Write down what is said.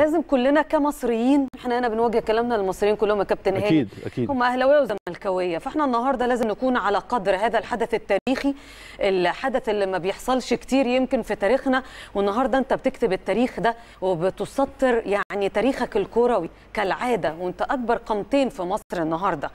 لازم كلنا كمصريين احنا هنا بنوجه كلامنا للمصريين كلهم يا كابتن هاني اكيد اكيد هم اهلاويه وزملكاويه فاحنا النهارده لازم نكون على قدر هذا الحدث التاريخي الحدث اللي ما بيحصلش كتير يمكن في تاريخنا والنهارده انت بتكتب التاريخ ده وبتسطر يعني تاريخك الكروي كالعاده وانت اكبر قامتين في مصر النهارده